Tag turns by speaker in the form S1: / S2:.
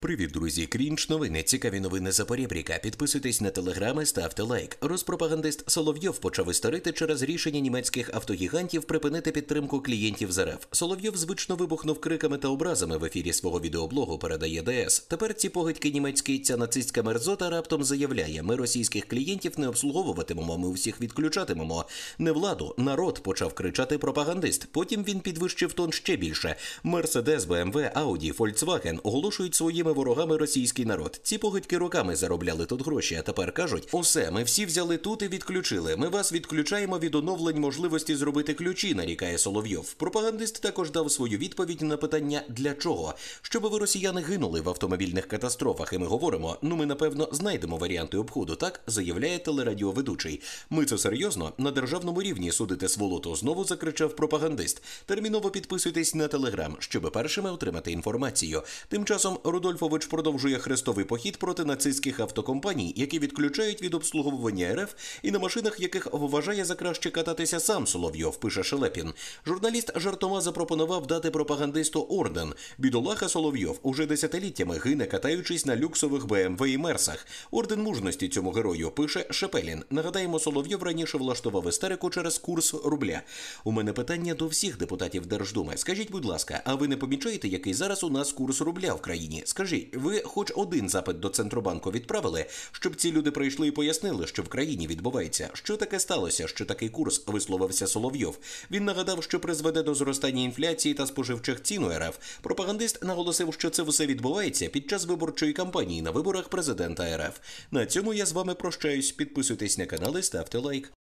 S1: Привіт, друзі! Крінж новини. Цікаві новини за Підписуйтесь на телеграми, ставте лайк. Розпропагандист Соловйов почав істерити через рішення німецьких автогігантів припинити підтримку клієнтів з РФ. Соловйов звично вибухнув криками та образами в ефірі свого відеоблогу. Передає ДС. Тепер ці погидьки німецький ця нацистська мерзота раптом заявляє: ми російських клієнтів не обслуговуватимемо. Ми всіх відключатимемо. Не владу, народ почав кричати пропагандист. Потім він підвищив тон ще більше. Мерседес, БМВ, Ауді, Фольксваген оголошують своїм своїми ворогами російський народ. Ці погидьки роками заробляли тут гроші. А тепер кажуть: усе, ми всі взяли тут і відключили. Ми вас відключаємо від оновлень можливості зробити ключі. Нарікає Соловйов. Пропагандист також дав свою відповідь на питання для чого, щоб ви росіяни гинули в автомобільних катастрофах. І ми говоримо: ну ми напевно знайдемо варіанти обходу. Так заявляє телерадіоведучий. Ми це серйозно на державному рівні судите сволоту. Знову закричав пропагандист. Терміново підписуйтесь на телеграм, щоб першими отримати інформацію. Тим часом Рудольф. Рудольфович продовжує хрестовий похід проти нацистських автокомпаній, які відключають від обслуговування РФ і на машинах, яких вважає за краще кататися сам Соловйов, пише Шелепін. Журналіст жартома запропонував дати пропагандисту орден. Бідолаха Соловйов уже десятиліттями гине, катаючись на люксових БМВ і мерсах. Орден мужності цьому герою пише Шепелін. Нагадаємо, Соловйов раніше влаштував істерику через курс рубля. У мене питання до всіх депутатів Держдуми. Скажіть, будь ласка, а ви не помічаєте, який зараз у нас курс рубля в країні? Скажіть. Скажіть, ви хоч один запит до центробанку відправили, щоб ці люди прийшли і пояснили, що в країні відбувається, що таке сталося, що такий курс висловився Соловйов. Він нагадав, що призведе до зростання інфляції та споживчих цін у РФ. Пропагандист наголосив, що це все відбувається під час виборчої кампанії на виборах президента РФ. На цьому я з вами прощаюсь. Підписуйтесь на канал і ставте лайк.